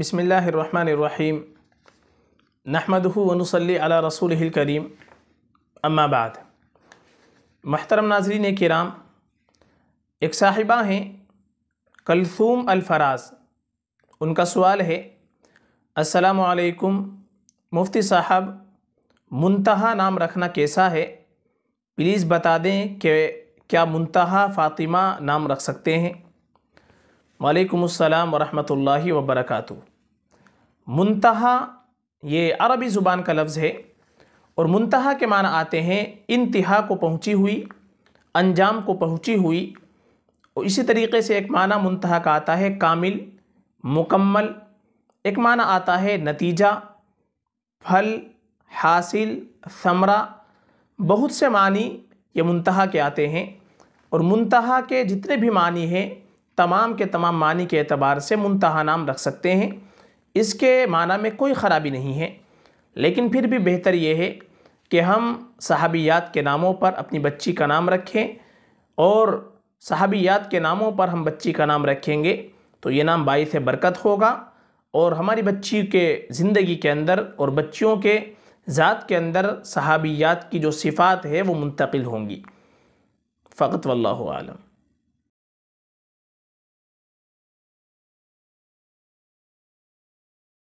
बसमीम नहमदनसली अला रसूल करीम अम्माबाद महतरम नाजरीन कराम एक साहिबा हैं कलसूम अलफराज उनका सवाल है असलकुम मुफ्ती साहब मुंतहा नाम रखना कैसा है प्लीज़ बता दें कि क्या मुंतहा फ़ातिमा नाम रख सकते हैं वालेकुम अस्सलाम वरहमतुल्लाहि वबरकatuh मुंतहा ये अरबी ज़ुबान का लफ्ज़ है और मुंतहा के माना आते हैं इंतहा को पहुँची हुई अंजाम को पहुँची हुई और इसी तरीके से एक माना मुंतहा का आता है कामिल मुकम्मल एक माना आता है नतीजा फल हासिल समरा बहुत से मानी ये मुंतहा के आते हैं और मुंतहा के जितने भी मानी हैं तमाम के तमाम मानी के अतबार से मुंतहा नाम रख सकते हैं इसके माना में कोई ख़राबी नहीं है लेकिन फिर भी बेहतर ये है कि हम सहाबियात के नामों पर अपनी बच्ची का नाम रखें और सहाबियात के नामों पर हम बच्ची का नाम रखेंगे तो ये नाम बाई से बरकत होगा और हमारी बच्ची के ज़िंदगी के अंदर और बच्चियों के ज़ात के अंदर सहाबियात की जो सिफ़ात है वो मुंतकिल होंगी फ़कत वल्लम